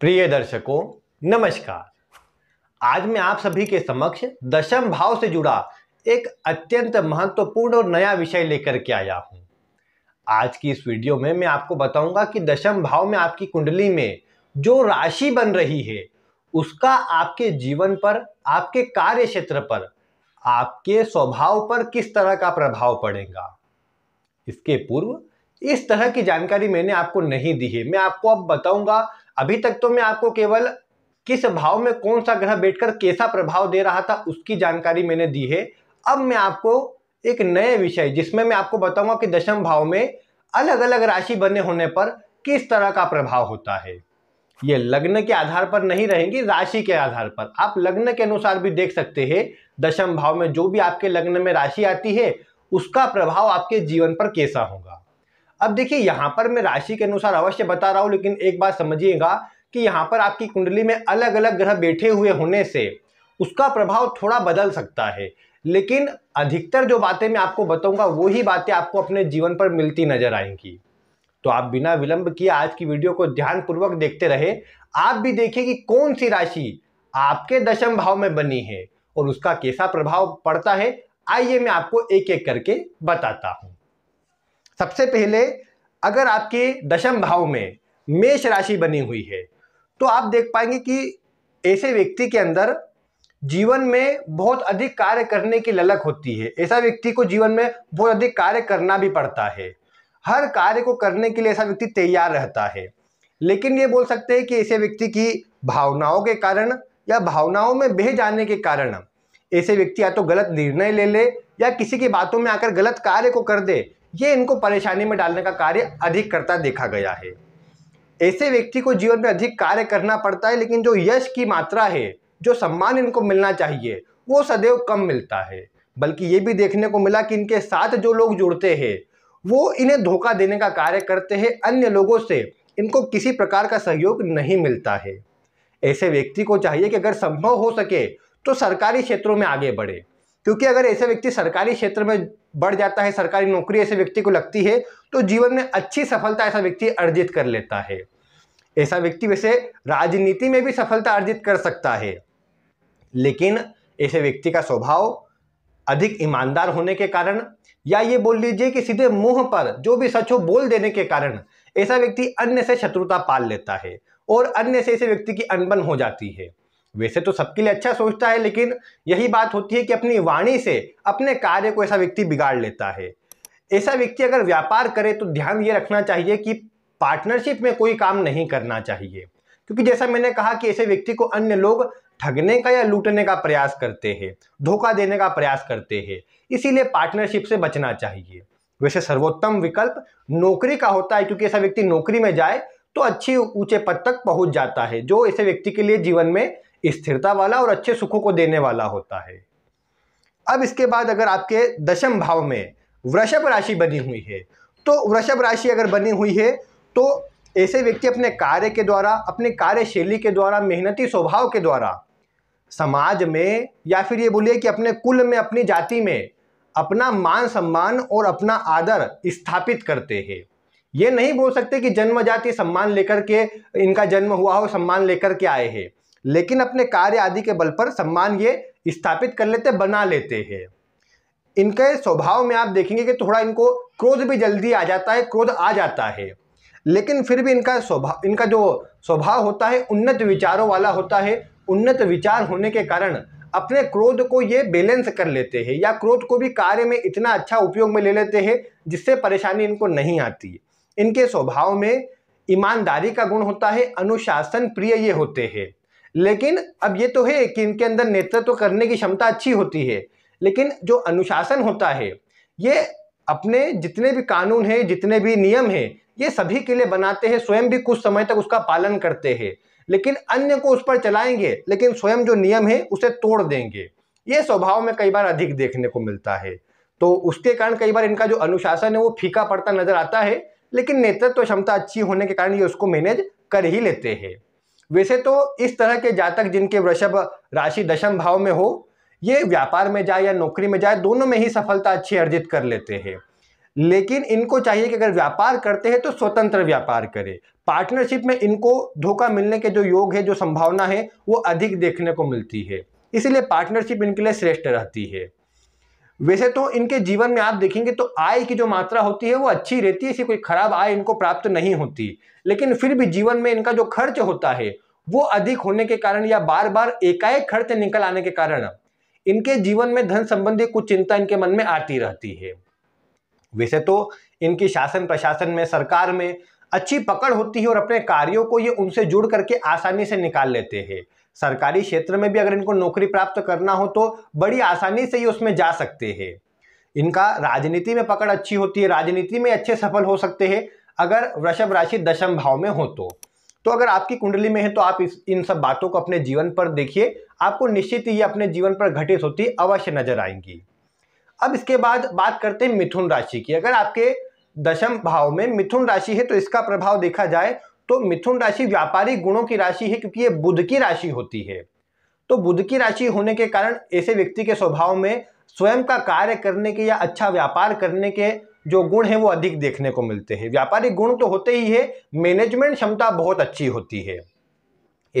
प्रिय दर्शकों नमस्कार आज मैं आप सभी के समक्ष दशम भाव से जुड़ा एक अत्यंत महत्वपूर्ण और नया विषय लेकर के आया हूं आज की इस वीडियो में मैं आपको बताऊंगा कि दशम भाव में आपकी कुंडली में जो राशि बन रही है उसका आपके जीवन पर आपके कार्य क्षेत्र पर आपके स्वभाव पर किस तरह का प्रभाव पड़ेगा इसके पूर्व इस तरह की जानकारी मैंने आपको नहीं दी है मैं आपको अब बताऊंगा अभी तक तो मैं आपको केवल किस भाव में कौन सा ग्रह बैठकर कैसा प्रभाव दे रहा था उसकी जानकारी मैंने दी है अब मैं आपको एक नए विषय जिसमें मैं आपको बताऊंगा कि दशम भाव में अलग अलग राशि बने होने पर किस तरह का प्रभाव होता है ये लग्न के आधार पर नहीं रहेंगी राशि के आधार पर आप लग्न के अनुसार भी देख सकते हैं दशम भाव में जो भी आपके लग्न में राशि आती है उसका प्रभाव आपके जीवन पर कैसा होगा अब देखिए यहाँ पर मैं राशि के अनुसार अवश्य बता रहा हूँ लेकिन एक बात समझिएगा कि यहाँ पर आपकी कुंडली में अलग अलग ग्रह बैठे हुए होने से उसका प्रभाव थोड़ा बदल सकता है लेकिन अधिकतर जो बातें मैं आपको बताऊंगा वही बातें आपको अपने जीवन पर मिलती नजर आएंगी तो आप बिना विलंब किए आज की वीडियो को ध्यानपूर्वक देखते रहे आप भी देखिए कि कौन सी राशि आपके दशम भाव में बनी है और उसका कैसा प्रभाव पड़ता है आइए मैं आपको एक एक करके बताता हूँ सबसे पहले अगर आपके दशम भाव में मेष राशि बनी हुई है तो आप देख पाएंगे कि ऐसे व्यक्ति के अंदर जीवन में बहुत अधिक कार्य करने की ललक होती है ऐसा व्यक्ति को जीवन में बहुत अधिक कार्य करना भी पड़ता है हर कार्य को करने के लिए ऐसा व्यक्ति तैयार रहता है लेकिन ये बोल सकते हैं कि ऐसे व्यक्ति की भावनाओं के कारण या भावनाओं में बह जाने के कारण ऐसे व्यक्ति या तो गलत निर्णय ले ले या किसी की बातों में आकर गलत कार्य को कर दे ये इनको परेशानी में डालने का कार्य अधिक करता देखा गया है ऐसे व्यक्ति को जीवन में अधिक कार्य करना पड़ता है लेकिन जो यश की मात्रा है जो सम्मान इनको मिलना चाहिए वो सदैव कम मिलता है बल्कि ये भी देखने को मिला कि इनके साथ जो लोग जुड़ते हैं वो इन्हें धोखा देने का कार्य करते हैं अन्य लोगों से इनको किसी प्रकार का सहयोग नहीं मिलता है ऐसे व्यक्ति को चाहिए कि अगर संभव हो सके तो सरकारी क्षेत्रों में आगे बढ़े क्योंकि अगर ऐसे व्यक्ति सरकारी क्षेत्र में बढ़ जाता है सरकारी नौकरी ऐसे व्यक्ति को लगती है तो जीवन में अच्छी सफलता ऐसा व्यक्ति अर्जित कर लेता है ऐसा व्यक्ति वैसे राजनीति में भी सफलता अर्जित कर सकता है लेकिन ऐसे व्यक्ति का स्वभाव अधिक ईमानदार होने के कारण या ये बोल लीजिए कि सीधे मुंह पर जो भी सच हो बोल देने के कारण ऐसा व्यक्ति अन्य से शत्रुता पाल लेता है और अन्य से ऐसे व्यक्ति की अनबन हो जाती है वैसे तो सबके लिए अच्छा सोचता है लेकिन यही बात होती है कि अपनी वाणी से अपने कार्य को ऐसा व्यक्ति बिगाड़ लेता है ऐसा व्यक्ति अगर व्यापार करे तो ध्यान ये रखना चाहिए कि पार्टनरशिप में कोई काम नहीं करना चाहिए क्योंकि जैसा मैंने कहा कि ऐसे व्यक्ति को अन्य लोग ठगने का या लूटने का प्रयास करते हैं धोखा देने का प्रयास करते हैं इसीलिए पार्टनरशिप से बचना चाहिए वैसे सर्वोत्तम विकल्प नौकरी का होता है क्योंकि ऐसा व्यक्ति नौकरी में जाए तो अच्छी ऊंचे पद तक पहुंच जाता है जो ऐसे व्यक्ति के लिए जीवन में स्थिरता वाला और अच्छे सुखों को देने वाला होता है अब इसके बाद अगर आपके दशम भाव में वृषभ राशि बनी हुई है तो वृषभ राशि अगर बनी हुई है तो ऐसे व्यक्ति अपने कार्य के द्वारा अपने कार्यशैली के द्वारा मेहनती स्वभाव के द्वारा समाज में या फिर ये बोलिए कि अपने कुल में अपनी जाति में अपना मान सम्मान और अपना आदर स्थापित करते हैं ये नहीं बोल सकते कि जन्म जाति सम्मान लेकर के इनका जन्म हुआ हो सम्मान लेकर के आए हैं लेकिन अपने कार्य आदि के बल पर सम्मान ये स्थापित कर लेते बना लेते हैं इनके स्वभाव में आप देखेंगे कि थोड़ा इनको क्रोध भी जल्दी आ जाता है क्रोध आ जाता है लेकिन फिर भी इनका स्वभाव इनका जो स्वभाव होता है उन्नत विचारों वाला होता है उन्नत विचार होने के कारण अपने क्रोध को ये बैलेंस कर लेते हैं या क्रोध को भी कार्य में इतना अच्छा उपयोग में ले लेते हैं जिससे परेशानी इनको नहीं आती इनके स्वभाव में ईमानदारी का गुण होता है अनुशासन प्रिय ये होते हैं लेकिन अब ये तो है कि इनके अंदर नेतृत्व तो करने की क्षमता अच्छी होती है लेकिन जो अनुशासन होता है ये अपने जितने भी कानून हैं जितने भी नियम हैं ये सभी के लिए बनाते हैं स्वयं भी कुछ समय तक उसका पालन करते हैं लेकिन अन्य को उस पर चलाएंगे लेकिन स्वयं जो नियम है उसे तोड़ देंगे ये स्वभाव में कई बार अधिक देखने को मिलता है तो उसके कारण कई बार इनका जो अनुशासन है वो फीका पड़ता नजर आता है लेकिन नेतृत्व तो क्षमता अच्छी होने के कारण ये उसको मैनेज कर ही लेते हैं वैसे तो इस तरह के जातक जिनके वृषभ राशि दशम भाव में हो ये व्यापार में जाए या नौकरी में जाए दोनों में ही सफलता अच्छी अर्जित कर लेते हैं लेकिन इनको चाहिए कि अगर व्यापार करते हैं तो स्वतंत्र व्यापार करें पार्टनरशिप में इनको धोखा मिलने के जो योग है जो संभावना है वो अधिक देखने को मिलती है इसलिए पार्टनरशिप इनके लिए श्रेष्ठ रहती है वैसे तो इनके जीवन में आप देखेंगे तो आय की जो मात्रा होती है वो अच्छी रहती है इसी कोई खराब आय इनको प्राप्त नहीं होती लेकिन फिर भी जीवन में इनका जो खर्च होता है वो अधिक होने के कारण या बार बार एकाएक खर्च निकल आने के कारण इनके जीवन में धन संबंधी कुछ चिंता इनके मन में आती रहती है वैसे तो इनकी शासन प्रशासन में सरकार में अच्छी पकड़ होती है और अपने कार्यों को ये उनसे जुड़ करके आसानी से निकाल लेते हैं सरकारी क्षेत्र में भी अगर इनको नौकरी प्राप्त करना हो तो बड़ी आसानी से ही उसमें जा सकते हैं इनका राजनीति में पकड़ अच्छी होती है राजनीति में अच्छे सफल हो सकते हैं अगर वृषभ राशि दशम भाव में हो तो तो अगर आपकी कुंडली में है तो आप इस इन सब बातों को अपने जीवन पर देखिए आपको निश्चित ही अपने जीवन पर घटित होती अवश्य नजर आएंगी अब इसके बाद बात करते हैं मिथुन राशि की अगर आपके दशम भाव में मिथुन राशि है तो इसका प्रभाव देखा जाए तो मिथुन राशि व्यापारिक गुणों की राशि है क्योंकि ये बुध की राशि होती है तो बुध की राशि होने के कारण ऐसे व्यक्ति के स्वभाव में स्वयं का कार्य करने के या अच्छा व्यापार करने के जो गुण हैं वो अधिक देखने को मिलते हैं व्यापारिक गुण तो होते ही है मैनेजमेंट क्षमता बहुत अच्छी होती है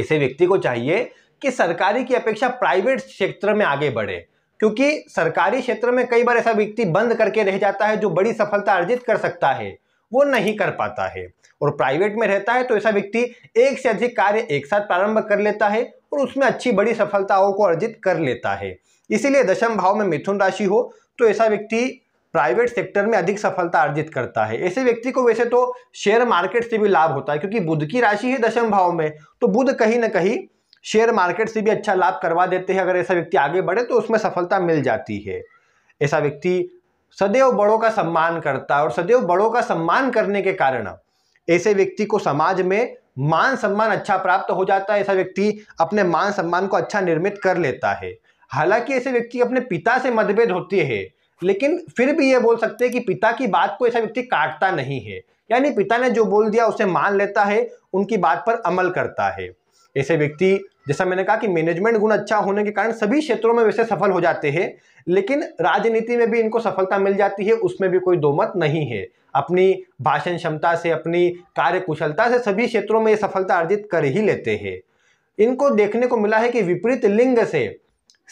ऐसे व्यक्ति को चाहिए कि सरकारी की अपेक्षा प्राइवेट क्षेत्र में आगे बढ़े क्योंकि सरकारी क्षेत्र में कई बार ऐसा व्यक्ति बंद करके रह जाता है जो बड़ी सफलता अर्जित कर सकता है वो नहीं कर पाता है और प्राइवेट में रहता है तो ऐसा व्यक्ति एक से अधिक कार्य एक साथ प्रारंभ कर लेता है और उसमें अच्छी बड़ी सफलताओं को अर्जित कर लेता है इसीलिए दशम भाव में मिथुन राशि हो तो ऐसा व्यक्ति प्राइवेट सेक्टर में अधिक सफलता अर्जित करता है ऐसे व्यक्ति को वैसे तो शेयर मार्केट से भी लाभ होता है क्योंकि बुध की राशि है दशम भाव में तो बुध कहीं ना कहीं शेयर मार्केट से भी अच्छा लाभ करवा देते हैं अगर ऐसा व्यक्ति आगे बढ़े तो उसमें सफलता मिल जाती है ऐसा व्यक्ति सदैव बड़ों का सम्मान करता है और सदैव बड़ों का सम्मान करने के कारण ऐसे व्यक्ति को समाज में मान सम्मान अच्छा प्राप्त हो जाता है ऐसा व्यक्ति अपने मान सम्मान को अच्छा निर्मित कर लेता है हालांकि ऐसे व्यक्ति अपने पिता से मतभेद होती है लेकिन फिर भी ये बोल सकते हैं कि पिता की बात को ऐसा व्यक्ति काटता नहीं है यानी पिता ने जो बोल दिया उसे मान लेता है उनकी बात पर अमल करता है ऐसे व्यक्ति जैसा मैंने कहा कि मैनेजमेंट गुण अच्छा होने के कारण सभी क्षेत्रों में वैसे सफल हो जाते हैं लेकिन राजनीति में भी इनको सफलता मिल जाती है उसमें भी कोई दो मत नहीं है अपनी भाषण क्षमता से अपनी कार्य कुशलता से सभी क्षेत्रों में ये सफलता अर्जित कर ही लेते हैं इनको देखने को मिला है कि विपरीत लिंग से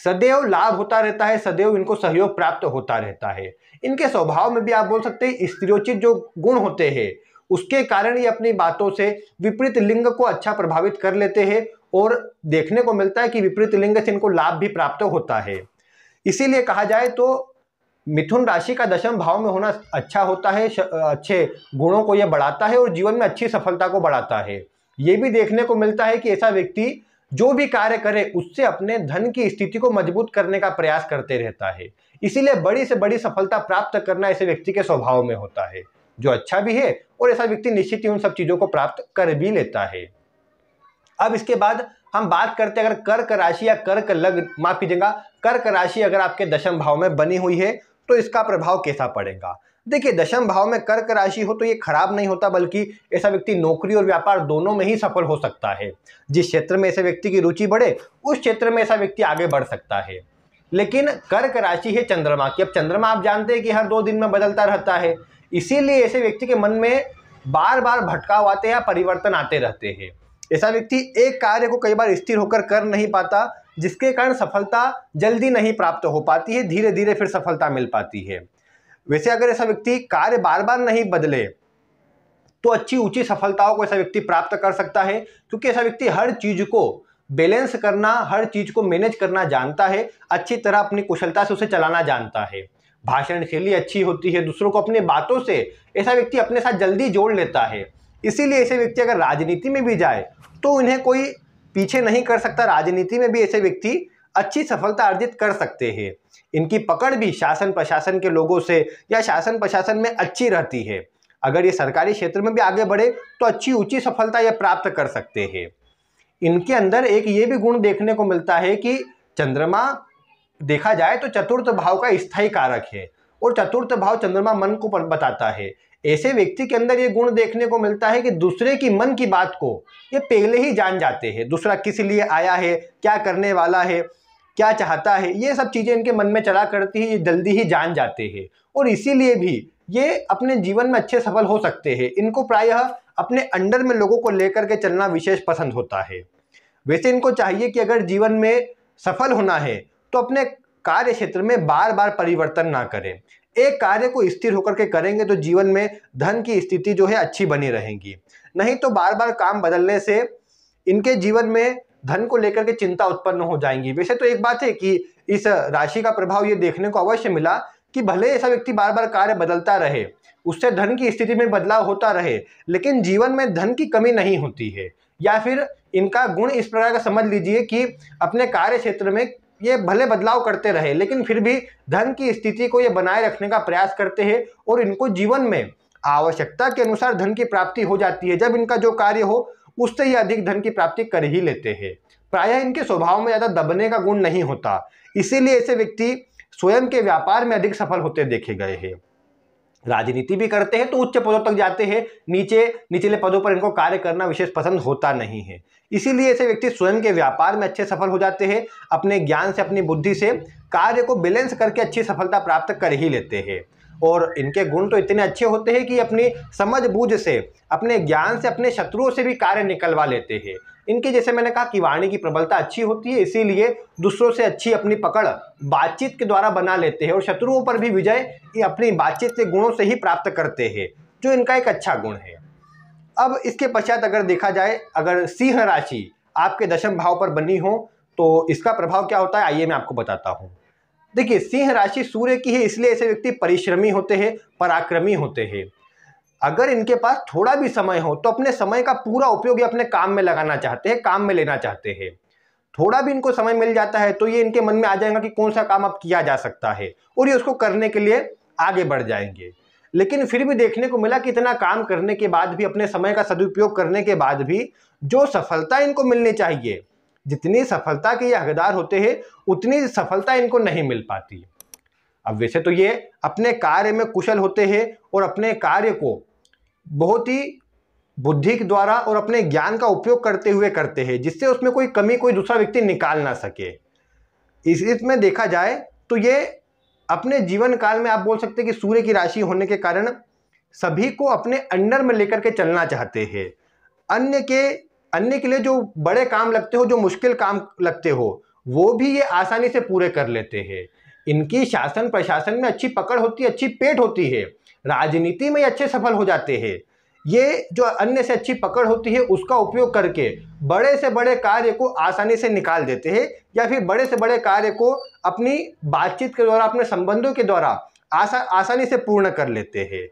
सदैव लाभ होता रहता है सदैव इनको सहयोग प्राप्त होता रहता है इनके स्वभाव में भी आप बोल सकते हैं स्त्रियोचित जो गुण होते हैं उसके कारण ये अपनी बातों से विपरीत लिंग को अच्छा प्रभावित कर लेते हैं और देखने को मिलता है कि विपरीत लिंग से इनको लाभ भी प्राप्त होता है इसीलिए कहा जाए तो मिथुन राशि का दशम भाव में होना अच्छा होता है अच्छे गुणों को यह बढ़ाता है और जीवन में अच्छी सफलता को बढ़ाता है ये भी देखने को मिलता है कि ऐसा व्यक्ति जो भी कार्य करे उससे अपने धन की स्थिति को मजबूत करने का प्रयास करते रहता है इसीलिए बड़ी से बड़ी सफलता प्राप्त करना ऐसे व्यक्ति के स्वभाव में होता है जो अच्छा भी है और ऐसा व्यक्ति निश्चित ही उन सब चीज़ों को प्राप्त कर भी लेता है अब इसके बाद हम बात करते हैं अगर कर्क राशि या कर्क लग माफ कीजिएगा कर्क राशि अगर आपके दशम भाव में बनी हुई है तो इसका प्रभाव कैसा पड़ेगा देखिए दशम भाव में कर्क राशि हो तो ये खराब नहीं होता बल्कि ऐसा व्यक्ति नौकरी और व्यापार दोनों में ही सफल हो सकता है जिस क्षेत्र में ऐसे व्यक्ति की रुचि बढ़े उस क्षेत्र में ऐसा व्यक्ति आगे बढ़ सकता है लेकिन कर्क राशि है चंद्रमा की अब चंद्रमा आप जानते हैं कि हर दो दिन में बदलता रहता है इसीलिए ऐसे व्यक्ति के मन में बार बार भटकाव आते हैं परिवर्तन आते रहते हैं ऐसा व्यक्ति एक कार्य को कई बार स्थिर होकर कर नहीं पाता जिसके कारण सफलता जल्दी नहीं प्राप्त हो पाती है धीरे धीरे फिर सफलता मिल पाती है वैसे अगर ऐसा व्यक्ति कार्य बार बार नहीं बदले तो अच्छी ऊंची सफलताओं को ऐसा व्यक्ति प्राप्त कर सकता है क्योंकि ऐसा व्यक्ति हर चीज़ को बैलेंस करना हर चीज़ को मैनेज करना जानता है अच्छी तरह अपनी कुशलता से उसे चलाना जानता है भाषण शैली अच्छी होती है दूसरों को अपनी बातों से ऐसा व्यक्ति अपने साथ जल्दी जोड़ लेता है इसीलिए ऐसे व्यक्ति अगर राजनीति में भी जाए तो उन्हें कोई पीछे नहीं कर सकता राजनीति में भी ऐसे व्यक्ति अच्छी सफलता अर्जित कर सकते हैं इनकी पकड़ भी शासन प्रशासन के लोगों से या शासन प्रशासन में अच्छी रहती है अगर ये सरकारी क्षेत्र में भी आगे बढ़े तो अच्छी ऊंची सफलता ये प्राप्त कर सकते हैं इनके अंदर एक ये भी गुण देखने को मिलता है कि चंद्रमा देखा जाए तो चतुर्थ भाव का स्थायी कारक है और चतुर्थ भाव चंद्रमा मन को बताता है ऐसे व्यक्ति के अंदर ये गुण देखने को मिलता है कि दूसरे की मन की बात को ये पहले ही जान जाते हैं दूसरा किस लिए आया है क्या करने वाला है क्या चाहता है ये सब चीज़ें इनके मन में चला करती है ये जल्दी ही जान जाते हैं और इसीलिए भी ये अपने जीवन में अच्छे सफल हो सकते हैं इनको प्रायः अपने अंडर में लोगों को लेकर के चलना विशेष पसंद होता है वैसे इनको चाहिए कि अगर जीवन में सफल होना है तो अपने कार्य क्षेत्र में बार बार परिवर्तन ना करें एक कार्य को स्थिर होकर के करेंगे तो जीवन में धन की स्थिति जो है अच्छी बनी रहेगी नहीं तो बार बार काम बदलने से इनके जीवन में धन को लेकर के चिंता उत्पन्न हो जाएंगी वैसे तो एक बात है कि इस राशि का प्रभाव ये देखने को अवश्य मिला कि भले ऐसा व्यक्ति बार बार कार्य बदलता रहे उससे धन की स्थिति में बदलाव होता रहे लेकिन जीवन में धन की कमी नहीं होती है या फिर इनका गुण इस प्रकार का समझ लीजिए कि अपने कार्य क्षेत्र में ये भले बदलाव करते रहे लेकिन फिर भी धन की स्थिति को ये बनाए रखने का प्रयास करते हैं और इनको जीवन में आवश्यकता के अनुसार धन की प्राप्ति हो जाती है जब इनका जो कार्य हो उससे ये अधिक धन की प्राप्ति कर ही लेते हैं प्रायः इनके स्वभाव में ज़्यादा दबने का गुण नहीं होता इसीलिए ऐसे व्यक्ति स्वयं के व्यापार में अधिक सफल होते देखे गए हैं राजनीति भी करते हैं तो उच्च पदों तक जाते हैं नीचे निचले पदों पर इनको कार्य करना विशेष पसंद होता नहीं है इसीलिए ऐसे व्यक्ति स्वयं के व्यापार में अच्छे सफल हो जाते हैं अपने ज्ञान से अपनी बुद्धि से कार्य को बैलेंस करके अच्छी सफलता प्राप्त कर ही लेते हैं और इनके गुण तो इतने अच्छे होते हैं कि अपनी समझ बूझ से अपने ज्ञान से अपने शत्रुओं से भी कार्य निकलवा लेते हैं इनकी जैसे मैंने कहा वाणी की प्रबलता अच्छी होती है इसीलिए दूसरों से अच्छी अपनी पकड़ बातचीत के द्वारा बना लेते हैं और शत्रुओं पर भी विजय अपनी बातचीत के गुणों से ही प्राप्त करते हैं जो इनका एक अच्छा गुण है अब इसके पश्चात अगर देखा जाए अगर सिंह राशि आपके दशम भाव पर बनी हो तो इसका प्रभाव क्या होता है आइए मैं आपको बताता हूँ देखिए सिंह राशि सूर्य की है इसलिए ऐसे व्यक्ति परिश्रमी होते हैं पराक्रमी होते हैं अगर इनके पास थोड़ा भी समय हो तो अपने समय का पूरा उपयोग अपने काम में लगाना चाहते हैं काम में लेना चाहते हैं थोड़ा भी इनको समय मिल जाता है तो ये इनके मन में आ जाएगा कि कौन सा काम अब किया जा सकता है और ये उसको करने के लिए आगे बढ़ जाएंगे लेकिन फिर भी देखने को मिला कि इतना काम करने के बाद भी अपने समय का सदुपयोग करने के बाद भी जो सफलता इनको मिलनी चाहिए जितनी सफलता के ये हकदार होते हैं उतनी सफलता इनको नहीं मिल पाती अब वैसे तो ये अपने कार्य में कुशल होते हैं और अपने कार्य को बहुत ही बुद्धि के द्वारा और अपने ज्ञान का उपयोग करते हुए करते हैं जिससे उसमें कोई कमी कोई दूसरा व्यक्ति निकाल ना सके इस इसमें देखा जाए तो ये अपने जीवन काल में आप बोल सकते हैं कि सूर्य की राशि होने के कारण सभी को अपने अंडर में लेकर के चलना चाहते हैं अन्य के अन्य के लिए जो बड़े काम लगते हो जो मुश्किल काम लगते हो वो भी ये आसानी से पूरे कर लेते हैं इनकी शासन प्रशासन में अच्छी पकड़ होती है अच्छी पेट होती है राजनीति में अच्छे सफल हो जाते हैं ये जो अन्य से अच्छी पकड़ होती है उसका उपयोग करके बड़े से बड़े कार्य को आसानी से निकाल देते हैं या फिर बड़े से बड़े कार्य को अपनी बातचीत के द्वारा अपने संबंधों के द्वारा आसा आसानी से पूर्ण कर लेते हैं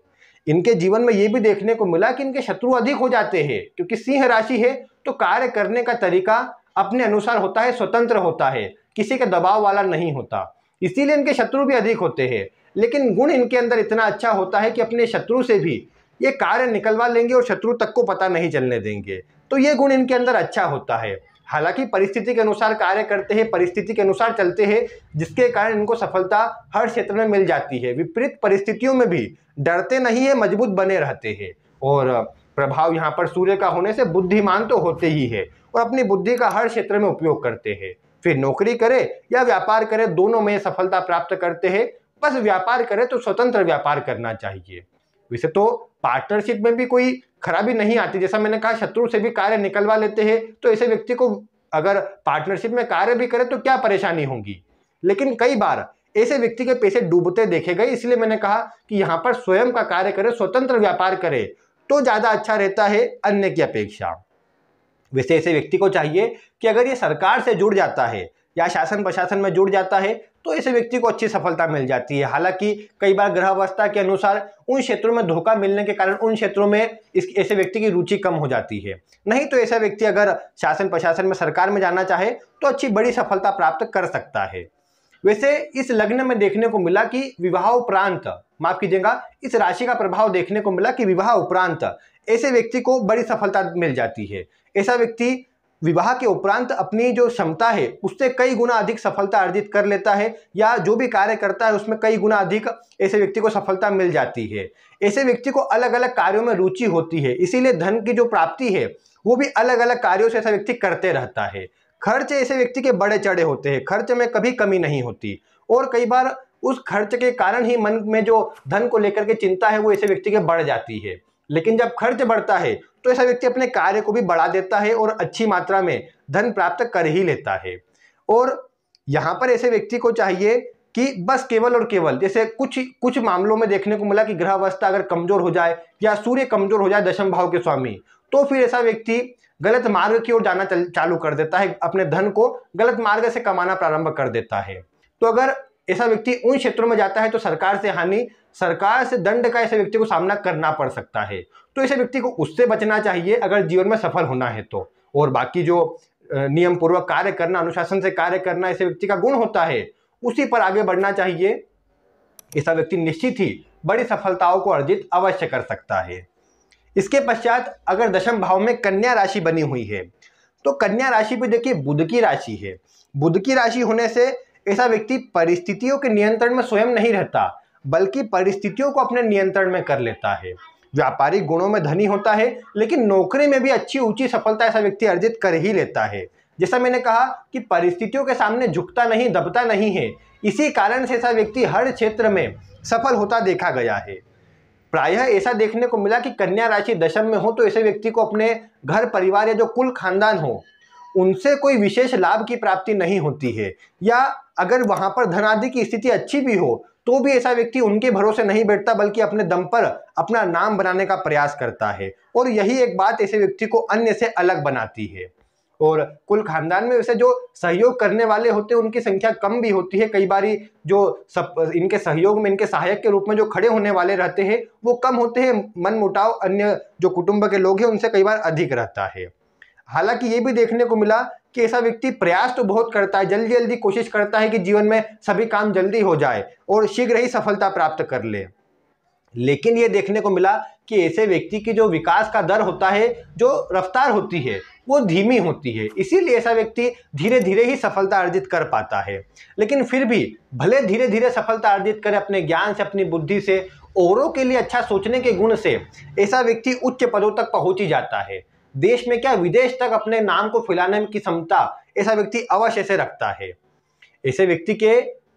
इनके जीवन में ये भी देखने को मिला कि इनके शत्रु अधिक हो जाते हैं क्योंकि सिंह राशि है तो कार्य करने का तरीका अपने अनुसार होता है स्वतंत्र होता है किसी के दबाव वाला नहीं होता इसीलिए इनके शत्रु भी अधिक होते हैं लेकिन गुण इनके अंदर इतना अच्छा होता है कि अपने शत्रु से भी ये कार्य निकलवा लेंगे और शत्रु तक को पता नहीं चलने देंगे तो ये गुण इनके अंदर अच्छा होता है हालांकि परिस्थिति के अनुसार कार्य करते हैं परिस्थिति के अनुसार चलते हैं जिसके कारण इनको सफलता हर क्षेत्र में मिल जाती है विपरीत परिस्थितियों में भी डरते नहीं है मजबूत बने रहते हैं और प्रभाव यहाँ पर सूर्य का होने से बुद्धिमान तो होते ही है और अपनी बुद्धि का हर क्षेत्र में उपयोग करते हैं फिर नौकरी करे या व्यापार करे दोनों में सफलता प्राप्त करते हैं बस व्यापार करें तो स्वतंत्र व्यापार करना चाहिए वैसे तो पार्टनरशिप में भी कोई खराबी नहीं आती जैसा मैंने कहा शत्रु से भी कार्य निकलवा लेते हैं तो ऐसे व्यक्ति को अगर पार्टनरशिप में कार्य भी करे तो क्या परेशानी होगी लेकिन कई बार ऐसे व्यक्ति के पैसे डूबते देखे गए इसलिए मैंने कहा कि यहाँ पर स्वयं का कार्य करे स्वतंत्र व्यापार करे तो ज़्यादा अच्छा रहता है अन्य की अपेक्षा वैसे ऐसे व्यक्ति को चाहिए कि अगर ये सरकार से जुड़ जाता है या शासन प्रशासन में जुड़ जाता है तो ऐसे व्यक्ति को अच्छी सफलता मिल जाती है हालांकि कई बार ग्रह अवस्था के अनुसार उन क्षेत्रों में धोखा मिलने के कारण उन क्षेत्रों में इस ऐसे व्यक्ति की रुचि कम हो जाती है नहीं तो ऐसा व्यक्ति अगर शासन प्रशासन में सरकार में जाना चाहे तो अच्छी बड़ी सफलता प्राप्त कर सकता है वैसे इस लग्न में देखने को मिला कि विवाह उपरांत माफ कीजिएगा इस राशि का प्रभाव देखने को मिला कि विवाह उपरांत ऐसे व्यक्ति को बड़ी सफलता मिल जाती है ऐसा व्यक्ति विवाह के उपरांत अपनी जो क्षमता है उससे कई गुना अधिक सफलता अर्जित कर लेता है या जो भी कार्य करता है उसमें कई गुना अधिक ऐसे व्यक्ति को सफलता मिल जाती है ऐसे व्यक्ति को अलग अलग कार्यों में रुचि होती है इसीलिए धन की जो प्राप्ति है वो भी अलग अलग कार्यों से ऐसा व्यक्ति करते रहता है खर्च ऐसे व्यक्ति के बड़े चढ़े होते हैं खर्च में कभी कमी नहीं होती और कई बार उस खर्च के कारण ही मन में जो धन को लेकर के चिंता है वो ऐसे व्यक्ति के बढ़ जाती है लेकिन जब खर्च बढ़ता है तो ऐसा व्यक्ति अपने कार्य को भी बढ़ा देता है और अच्छी मात्रा में धन प्राप्त कर ही लेता है और यहाँ पर ऐसे व्यक्ति को चाहिए कि बस केवल और केवल जैसे कुछ कुछ मामलों में देखने को मिला कि ग्रह अवस्था अगर कमजोर हो जाए या सूर्य कमजोर हो जाए दशम भाव के स्वामी तो फिर ऐसा व्यक्ति गलत मार्ग की ओर जाना चालू कर देता है अपने धन को गलत मार्ग से कमाना प्रारंभ कर देता है तो अगर ऐसा व्यक्ति उन क्षेत्रों में जाता है तो सरकार से हानि सरकार से दंड का ऐसे व्यक्ति को सामना करना पड़ सकता है तो ऐसे व्यक्ति को उससे बचना चाहिए अगर जीवन में सफल होना है तो और बाकी जो नियम पूर्वक कार्य करना अनुशासन से कार्य करना ऐसे व्यक्ति का गुण होता है उसी पर आगे बढ़ना चाहिए ऐसा व्यक्ति निश्चित ही बड़ी सफलताओं को अर्जित अवश्य कर सकता है इसके पश्चात अगर दशम भाव में कन्या राशि बनी हुई है तो कन्या राशि भी देखिए बुध की राशि है बुध की राशि होने से ऐसा व्यक्ति परिस्थितियों के नियंत्रण में स्वयं नहीं रहता बल्कि परिस्थितियों को अपने नियंत्रण में कर लेता है व्यापारिक गुणों में धनी होता है लेकिन नौकरी में भी अच्छी ऊंची सफलता ऐसा व्यक्ति अर्जित कर ही लेता है जैसा मैंने कहा कि परिस्थितियों के सामने झुकता नहीं दबता नहीं है इसी कारण से ऐसा व्यक्ति हर क्षेत्र में सफल होता देखा गया है प्रायः ऐसा देखने को मिला कि कन्या राशि दशम में हो तो ऐसे व्यक्ति को अपने घर परिवार या जो कुल खानदान हो उनसे कोई विशेष लाभ की प्राप्ति नहीं होती है या अगर वहाँ पर धनादि की स्थिति अच्छी भी हो तो भी ऐसा व्यक्ति उनके भरोसे नहीं बैठता बल्कि अपने दम पर अपना नाम बनाने का प्रयास करता है और यही एक बात ऐसे व्यक्ति को अन्य से अलग बनाती है और कुल खानदान में वैसे जो सहयोग करने वाले होते हैं उनकी संख्या कम भी होती है कई बारी जो सब इनके सहयोग में इनके सहायक के रूप में जो खड़े होने वाले रहते हैं वो कम होते हैं मन मुटाव अन्य जो कुटुंब के लोग हैं उनसे कई बार अधिक रहता है हालांकि ये भी देखने को मिला कि ऐसा व्यक्ति प्रयास तो बहुत करता है जल्दी जल्दी कोशिश करता है कि जीवन में सभी काम जल्दी हो जाए और शीघ्र ही सफलता प्राप्त कर ले लेकिन ये देखने को मिला कि ऐसे व्यक्ति की जो विकास का दर होता है जो रफ्तार होती है वो धीमी होती है इसीलिए ऐसा व्यक्ति धीरे धीरे ही सफलता अर्जित कर पाता है लेकिन फिर भी भले धीरे धीरे सफलता अर्जित करे अपने ज्ञान से अपनी बुद्धि से औरों के लिए अच्छा सोचने के गुण से ऐसा व्यक्ति उच्च पदों तक पहुंच ही जाता है देश में क्या विदेश तक अपने नाम को फैलाने की क्षमता ऐसा व्यक्ति अवश्य से रखता है ऐसे व्यक्ति के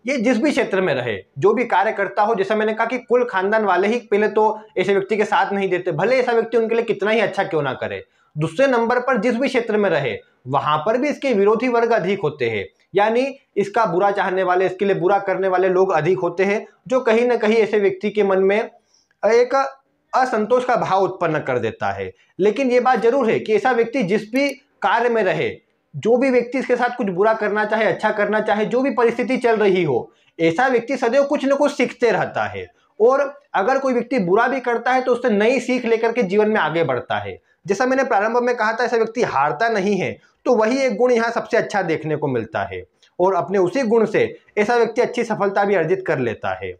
ये जिस भी क्षेत्र में रहे जो भी कार्य करता हो जैसा मैंने कहा कि कुल खानदान वाले ही पहले तो ऐसे व्यक्ति के साथ नहीं देते भले ऐसा व्यक्ति उनके लिए कितना ही अच्छा क्यों ना करे दूसरे नंबर पर जिस भी क्षेत्र में रहे वहां पर भी इसके विरोधी वर्ग अधिक होते हैं यानी इसका बुरा चाहने वाले इसके लिए बुरा करने वाले लोग अधिक होते हैं जो कहीं ना कहीं ऐसे व्यक्ति के मन में एक असंतोष का भाव उत्पन्न कर देता है लेकिन ये बात जरूर है कि ऐसा व्यक्ति जिस भी कार्य में रहे जो भी व्यक्ति इसके साथ कुछ बुरा करना चाहे अच्छा करना चाहे जो भी परिस्थिति चल रही हो ऐसा व्यक्ति सदैव कुछ न कुछ सीखते रहता है और अगर कोई व्यक्ति बुरा भी करता है तो उससे नई सीख लेकर के जीवन में आगे बढ़ता है जैसा मैंने प्रारंभ में कहा था ऐसा व्यक्ति हारता नहीं है तो वही एक गुण यहाँ सबसे अच्छा देखने को मिलता है और अपने उसी गुण से ऐसा व्यक्ति अच्छी सफलता भी अर्जित कर लेता है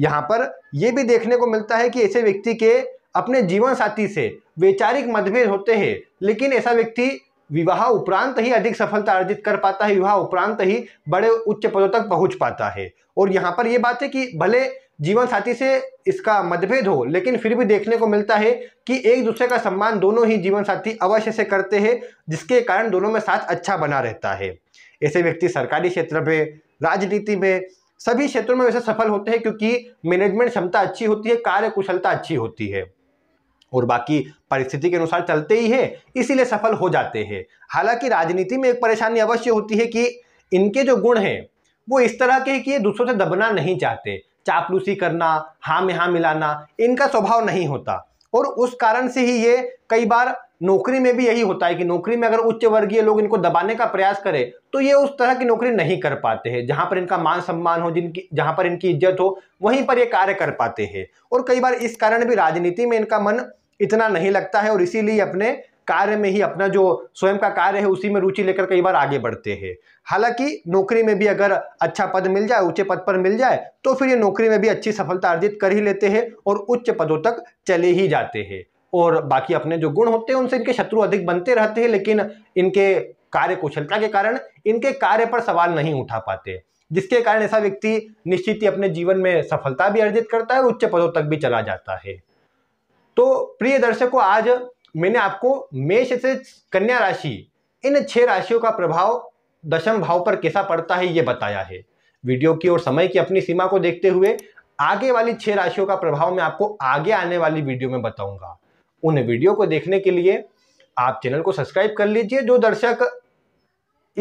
यहाँ पर यह भी देखने को मिलता है कि ऐसे व्यक्ति के अपने जीवन साथी से वैचारिक मतभेद होते हैं लेकिन ऐसा व्यक्ति विवाह उपरांत ही अधिक सफलता अर्जित कर पाता है विवाह उपरांत ही बड़े उच्च पदों तक पहुंच पाता है और यहाँ पर यह बात है कि भले जीवन साथी से इसका मतभेद हो लेकिन फिर भी देखने को मिलता है कि एक दूसरे का सम्मान दोनों ही जीवन साथी अवश्य से करते हैं जिसके कारण दोनों में साथ अच्छा बना रहता है ऐसे व्यक्ति सरकारी क्षेत्र में राजनीति में सभी क्षेत्रों में वैसे सफल होते हैं क्योंकि मैनेजमेंट क्षमता अच्छी होती है कार्य कुशलता अच्छी होती है और बाकी परिस्थिति के अनुसार चलते ही है इसीलिए सफल हो जाते हैं हालांकि राजनीति में एक परेशानी अवश्य होती है कि इनके जो गुण हैं वो इस तरह के कि ये दूसरों से दबना नहीं चाहते चापलूसी करना हाँ में हाँ मिलाना इनका स्वभाव नहीं होता और उस कारण से ही ये कई बार नौकरी में भी यही होता है कि नौकरी में अगर उच्च वर्गीय लोग इनको दबाने का प्रयास करें तो ये उस तरह की नौकरी नहीं कर पाते हैं जहाँ पर इनका मान सम्मान हो जिनकी जहाँ पर इनकी इज्जत हो वहीं पर ये कार्य कर पाते हैं और कई बार इस कारण भी राजनीति में इनका मन इतना नहीं लगता है और इसीलिए अपने कार्य में ही अपना जो स्वयं का कार्य है उसी में रुचि लेकर कई बार आगे बढ़ते हैं हालांकि नौकरी में भी अगर अच्छा पद मिल जाए ऊंचे पद पर मिल जाए तो फिर ये नौकरी में भी अच्छी सफलता अर्जित कर ही लेते हैं और उच्च पदों तक चले ही जाते हैं और बाकी अपने जो गुण होते हैं उनसे इनके शत्रु अधिक बनते रहते हैं लेकिन इनके कार्य कुशलता के कारण इनके कार्य पर सवाल नहीं उठा पाते जिसके कारण ऐसा व्यक्ति निश्चित ही अपने जीवन में सफलता भी अर्जित करता है और उच्च पदों तक भी चला जाता है तो प्रिय दर्शकों आज मैंने आपको मेष से कन्या राशि इन छह राशियों का प्रभाव दशम भाव पर कैसा पड़ता है ये बताया है वीडियो की और समय की अपनी सीमा को देखते हुए आगे वाली छह राशियों का प्रभाव मैं आपको आगे आने वाली वीडियो में बताऊंगा उन वीडियो को देखने के लिए आप चैनल को सब्सक्राइब कर लीजिए जो दर्शक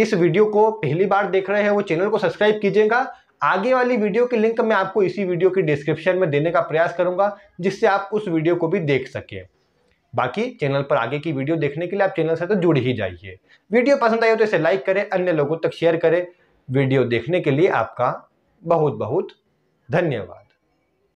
इस वीडियो को पहली बार देख रहे हैं वो चैनल को सब्सक्राइब कीजिएगा आगे वाली वीडियो की लिंक मैं आपको इसी वीडियो की डिस्क्रिप्शन में देने का प्रयास करूंगा जिससे आप उस वीडियो को भी देख सकें बाकी चैनल पर आगे की वीडियो देखने के लिए आप चैनल से तो जुड़ ही जाइए वीडियो पसंद आई हो तो इसे लाइक करें अन्य लोगों तक शेयर करें वीडियो देखने के लिए आपका बहुत बहुत धन्यवाद